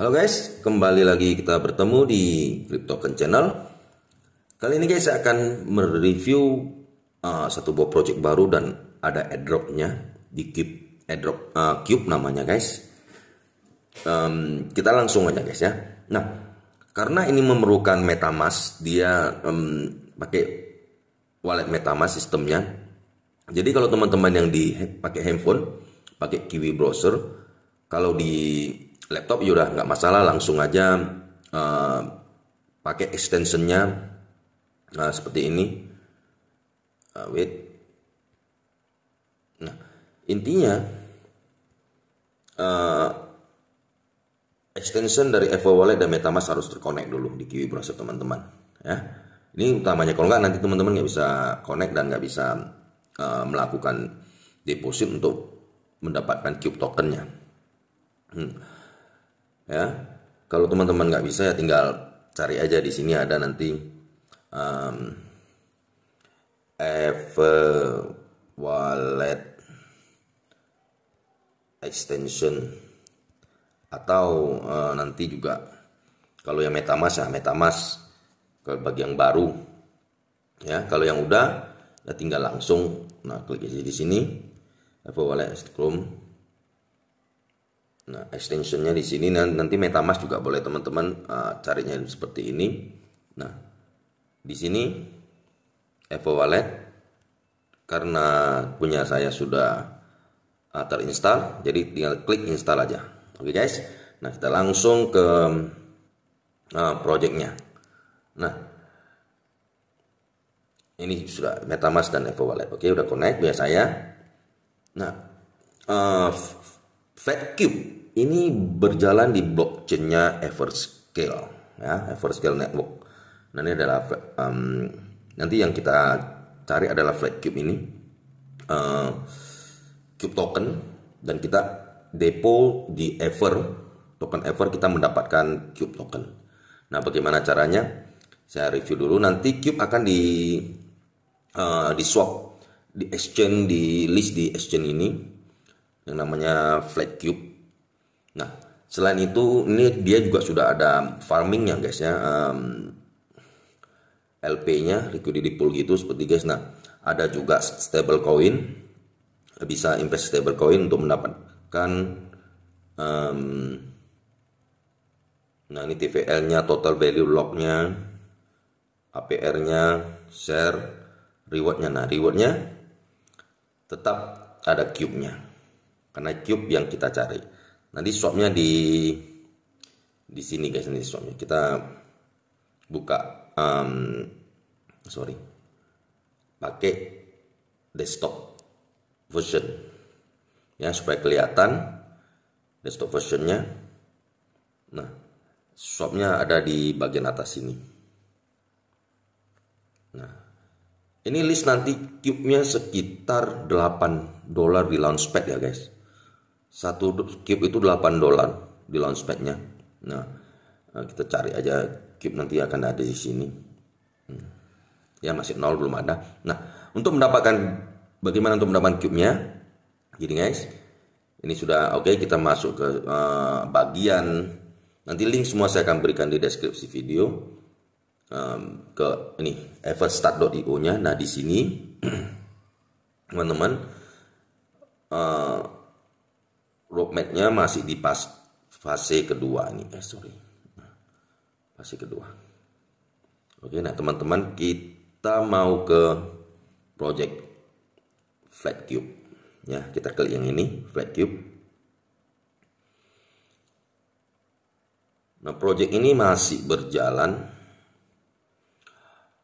Halo guys, kembali lagi kita bertemu di CryptoKen Channel. Kali ini guys saya akan mereview uh, satu buah project baru dan ada airdropnya di Cube airdrop uh, Cube namanya guys. Um, kita langsung aja guys ya. Nah, karena ini memerlukan MetaMask, dia um, pakai wallet MetaMask sistemnya. Jadi kalau teman-teman yang di pakai handphone, pakai Kiwi browser, kalau di laptop ya udah nggak masalah langsung aja uh, pakai extensionnya nah, seperti ini uh, wait nah intinya uh, extension dari Evo Wallet dan MetaMask harus terkonek dulu di Kiwi browser teman-teman ya ini utamanya kalau nggak nanti teman-teman nggak bisa connect dan nggak bisa uh, melakukan deposit untuk mendapatkan cube tokennya hmm ya kalau teman-teman nggak bisa ya tinggal cari aja di sini ada nanti um, Wallet extension atau uh, nanti juga kalau yang MetaMask ya MetaMask bagi yang baru ya kalau yang udah ya tinggal langsung nah klik aja di sini Apple Wallet Chrome Nah, extensionnya di sini nanti MetaMask juga boleh teman-teman uh, carinya seperti ini. Nah, di sini Evo Wallet karena punya saya sudah uh, terinstall, jadi tinggal klik install aja. Oke okay, guys. Nah, kita langsung ke uh, projectnya. Nah, ini sudah MetaMask dan Evo Wallet. Oke, okay, udah connect biasa ya Nah, uh, Cube ini berjalan di blockchainnya Everscale ya Everscale Network. Nah ini adalah um, nanti yang kita cari adalah cube ini uh, Cube token dan kita depo di Ever token Ever kita mendapatkan Cube token. Nah bagaimana caranya? Saya review dulu. Nanti Cube akan di uh, di swap di exchange di list di exchange ini yang namanya flat cube. Nah, selain itu ini dia juga sudah ada farmingnya guys ya. Um, LP-nya liquidity pool gitu seperti guys. Nah, ada juga stable coin bisa invest stable coin untuk mendapatkan um, nah ini TVL-nya total value lock-nya APR-nya share reward-nya nah reward-nya tetap ada cube-nya karena cube yang kita cari nanti swapnya di di sini guys nanti swapnya kita buka um, sorry pakai desktop version ya supaya kelihatan desktop versionnya nah swapnya ada di bagian atas sini nah ini list nanti cube-nya sekitar 8 dolar di launchpad ya guys satu keep itu 8 dolar di launchpadnya nah eh, kita cari aja keep nanti akan ada di sini hmm. ya masih nol belum ada nah untuk mendapatkan bagaimana untuk mendapatkan cube nya gini guys ini sudah oke okay, kita masuk ke uh, bagian nanti link semua saya akan berikan di deskripsi video um, ke ini everstart.io nya nah di sini teman-teman uh, roadmapnya masih di pas, fase kedua ini. Eh sorry, fase kedua. Oke, nah teman-teman kita mau ke project flat cube. Ya, kita klik yang ini, flat cube. Nah, project ini masih berjalan,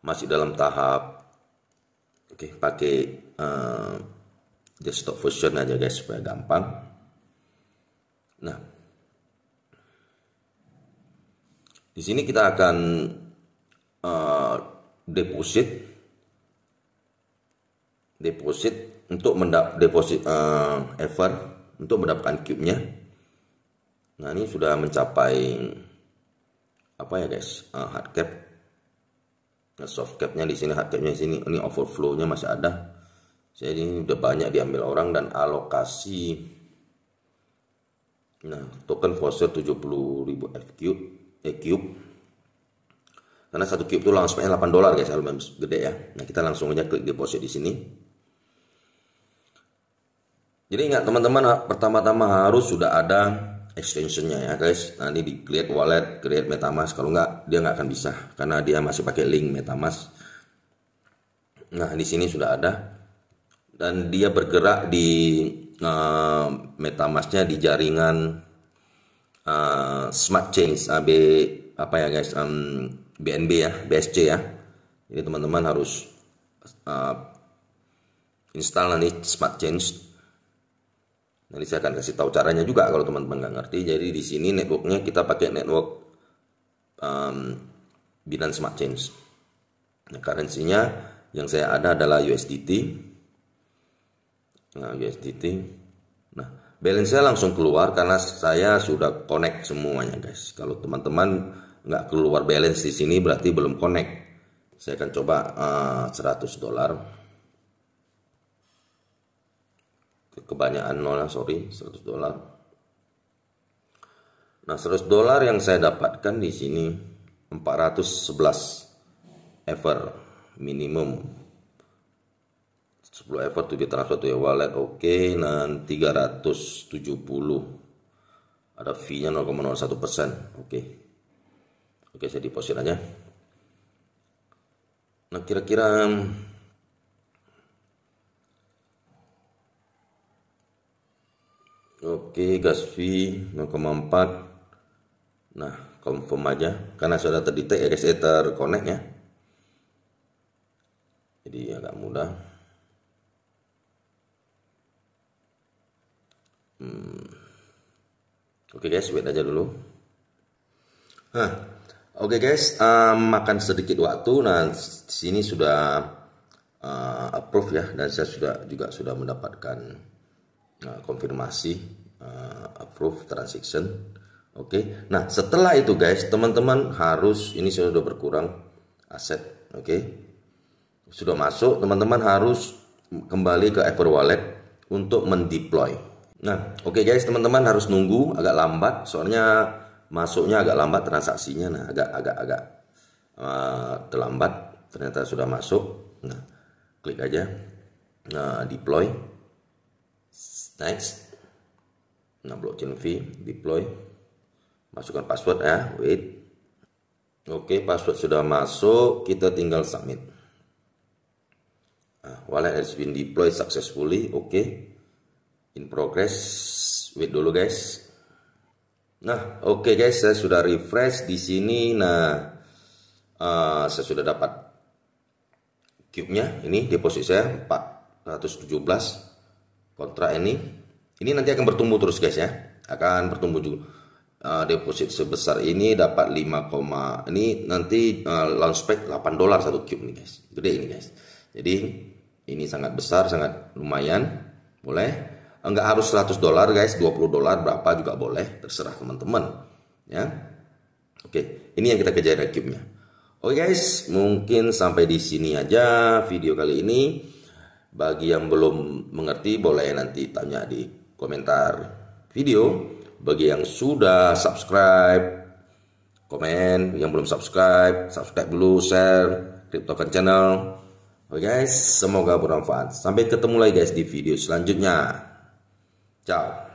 masih dalam tahap, oke, pakai uh, desktop version aja guys supaya gampang. Nah, di sini kita akan uh, deposit deposit untuk mendap deposit uh, eh, ever untuk mendapatkan cube-nya. Nah, ini sudah mencapai apa ya guys? Uh, hard cap. Nah, soft cap-nya di sini, hard cap-nya di sini. Ini overflow-nya masih ada. Jadi ini udah banyak diambil orang dan alokasi Nah, token voucher 70.000 FQ, eh, cube. Karena satu cube itu langsung 8 dolar guys, lumayan gede ya. Nah, kita langsung aja klik deposit di sini. Jadi ingat teman-teman, pertama-tama harus sudah ada extensionnya ya guys. Nah, ini di create wallet, create metamask. Kalau nggak, dia nggak akan bisa karena dia masih pakai link metamask. Nah, di sini sudah ada dan dia bergerak di Eh, metamasknya di jaringan uh, Smart Chains AB eh, apa ya guys um, BNB ya BSC ya jadi teman-teman harus uh, install nanti Smart Chains nanti saya akan kasih tahu caranya juga kalau teman-teman nggak ngerti jadi di sini networknya kita pakai network um, Binance Smart Chains nah, currency-nya yang saya ada adalah USDT nah, USDT nah balance saya langsung keluar karena saya sudah connect semuanya guys kalau teman-teman nggak keluar balance di sini berarti belum connect saya akan coba uh, eh, 100 dolar kebanyakan nol sorry 100 dolar nah 100 dolar yang saya dapatkan di sini 411 ever minimum 10 effort 7 transfer to wallet oke okay. nah 370 ada fee nya 0,01 persen oke okay. oke okay, saya deposit aja nah kira-kira Oke, okay, gas fee 0,4. Nah, confirm aja karena sudah terdetek ya terkonek ya. Jadi agak mudah. Hmm. Oke okay guys, wait aja dulu. Hah. Oke okay guys, um, makan sedikit waktu. Nah, sini sudah uh, approve ya, dan saya sudah juga sudah mendapatkan uh, konfirmasi uh, approve transaction. Oke, okay. nah setelah itu guys, teman-teman harus ini sudah berkurang aset. Oke, okay. sudah masuk, teman-teman harus kembali ke Ever Wallet untuk mendeploy. Nah, oke okay guys, teman-teman harus nunggu agak lambat, soalnya masuknya agak lambat transaksinya, nah agak agak agak uh, terlambat, ternyata sudah masuk. Nah, klik aja, nah deploy, next, nah blockchain fee, deploy, masukkan password ya, wait. Oke, password sudah masuk, kita tinggal submit. Nah, wallet has been deployed successfully, oke. Okay in progress wait dulu guys nah oke okay guys saya sudah refresh di sini nah uh, saya sudah dapat cube nya ini deposit saya 417 kontrak ini ini nanti akan bertumbuh terus guys ya akan bertumbuh juga uh, deposit sebesar ini dapat 5, ini nanti uh, launch pack 8 dolar satu cube nih guys gede ini guys jadi ini sangat besar sangat lumayan boleh nggak harus 100 dolar guys 20 dolar berapa juga boleh terserah teman-teman ya oke ini yang kita kejar cube nya oke guys mungkin sampai di sini aja video kali ini bagi yang belum mengerti boleh nanti tanya di komentar video bagi yang sudah subscribe komen yang belum subscribe subscribe dulu share CryptoCon channel Oke guys, semoga bermanfaat. Sampai ketemu lagi guys di video selanjutnya. Chao.